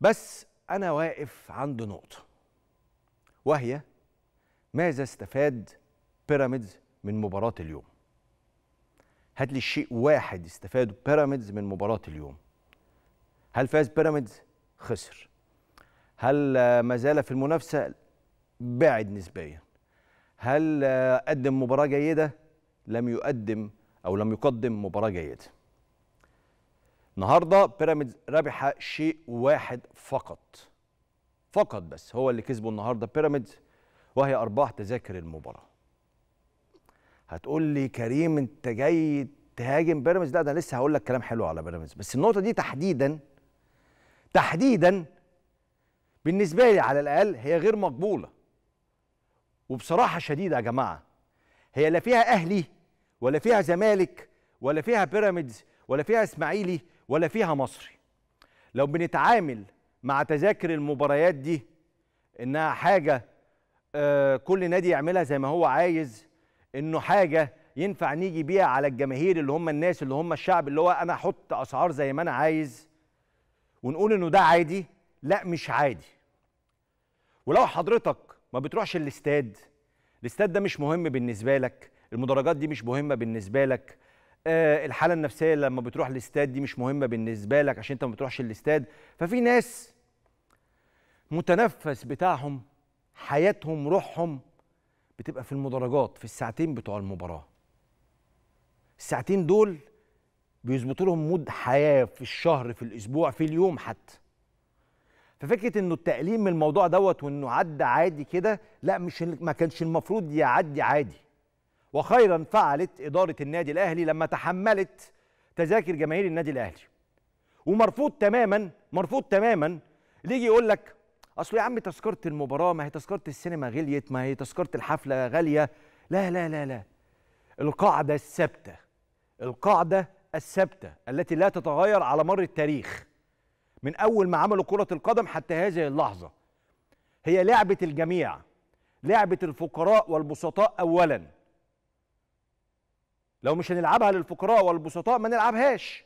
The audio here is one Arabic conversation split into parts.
بس أنا واقف عند نقطة وهي ماذا استفاد بيراميدز من مباراة اليوم؟ هات لي شيء واحد استفاده بيراميدز من مباراة اليوم. هل فاز بيراميدز؟ خسر. هل ما زال في المنافسة؟ بعد نسبيا. هل قدم مباراة جيدة؟ لم يقدم أو لم يقدم مباراة جيدة. النهارده بيراميدز ربح شيء واحد فقط فقط بس هو اللي كسبه النهارده بيراميدز وهي ارباح تذاكر المباراه هتقول لي كريم انت جاي تهاجم بيراميدز لا ده انا لسه هقول لك كلام حلو على بيراميدز بس النقطه دي تحديدا تحديدا بالنسبه لي على الاقل هي غير مقبوله وبصراحه شديده يا جماعه هي لا فيها اهلي ولا فيها زمالك ولا فيها بيراميدز ولا فيها اسماعيلي ولا فيها مصري لو بنتعامل مع تذاكر المباريات دي انها حاجه آه، كل نادي يعملها زي ما هو عايز انه حاجه ينفع نيجي بيها على الجماهير اللي هم الناس اللي هم الشعب اللي هو انا احط اسعار زي ما انا عايز ونقول انه ده عادي لا مش عادي ولو حضرتك ما بتروحش الاستاد الاستاد ده مش مهم بالنسبه لك المدرجات دي مش مهمه بالنسبه لك آه، الحاله النفسيه لما بتروح الاستاد دي مش مهمه بالنسبه لك عشان انت ما بتروحش الاستاد ففي ناس متنفس بتاعهم حياتهم روحهم بتبقى في المدرجات في الساعتين بتوع المباراه الساعتين دول بيظبطوا لهم مود حياه في الشهر في الاسبوع في اليوم حتى ففكره انه التقليل من الموضوع دوت وانه عدى عادي كده لا مش ما كانش المفروض يعدي عادي وخيرا فعلت إدارة النادي الأهلي لما تحملت تذاكر جماهير النادي الأهلي ومرفوض تماما مرفوض تماما اللي يجي يقول لك اصل يا عم تذكره المباراه ما هي تذكره السينما غليت ما هي تذكره الحفله غاليه لا لا لا لا القاعده الثابته القاعده الثابته التي لا تتغير على مر التاريخ من اول ما عملوا كره القدم حتى هذه اللحظه هي لعبه الجميع لعبه الفقراء والبسطاء اولا لو مش هنلعبها للفقراء والبسطاء ما نلعبهاش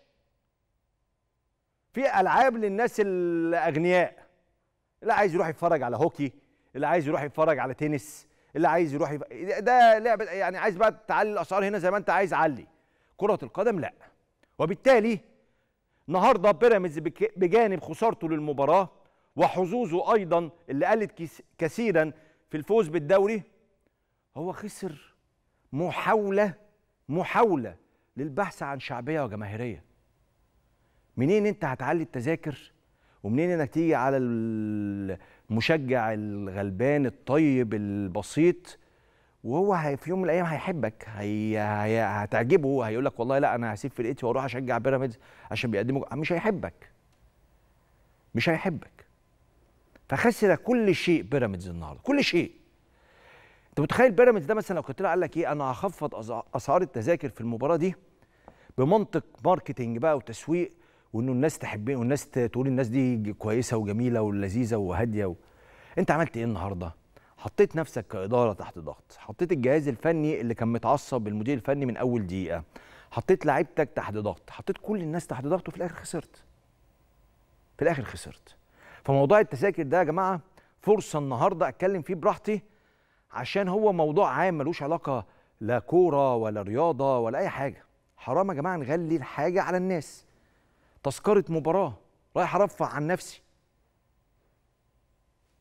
في العاب للناس الاغنياء اللي عايز يروح يتفرج على هوكي اللي عايز يروح يتفرج على تنس اللي عايز يروح يف... ده لعبه يعني عايز بقى تعلي الاسعار هنا زي ما انت عايز علي كره القدم لا وبالتالي النهارده بيراميدز بجانب خسارته للمباراه وحظوظه ايضا اللي قلت كثيرا في الفوز بالدوري هو خسر محاوله محاوله للبحث عن شعبيه وجماهيريه منين انت هتعلي التذاكر ومنين انك تيجي على المشجع الغلبان الطيب البسيط وهو في يوم من الايام هيحبك هي... هي... هتعجبه هيقول لك والله لا انا هسيب فرقتي واروح اشجع بيراميدز عشان بيقدموا مش هيحبك مش هيحبك فخسر كل شيء بيراميدز النهارده كل شيء انت متخيل بيراميدز ده مثلا لو كنت قال لك ايه انا هخفض اسعار التذاكر في المباراه دي بمنطق ماركتينج بقى وتسويق وانه الناس تحب والناس تقول الناس دي كويسه وجميله ولذيذه وهاديه و... انت عملت ايه النهارده؟ حطيت نفسك كاداره تحت ضغط، حطيت الجهاز الفني اللي كان متعصب المدير الفني من اول دقيقه، حطيت لعيبتك تحت ضغط، حطيت كل الناس تحت ضغط وفي الاخر خسرت. في الاخر خسرت. فموضوع التذاكر ده يا جماعه فرصه النهارده اتكلم فيه براحتي عشان هو موضوع عام ملوش علاقه لا كوره ولا رياضه ولا اي حاجه حرام يا جماعه نغلي الحاجه على الناس تذكره مباراه رايح ارفع عن نفسي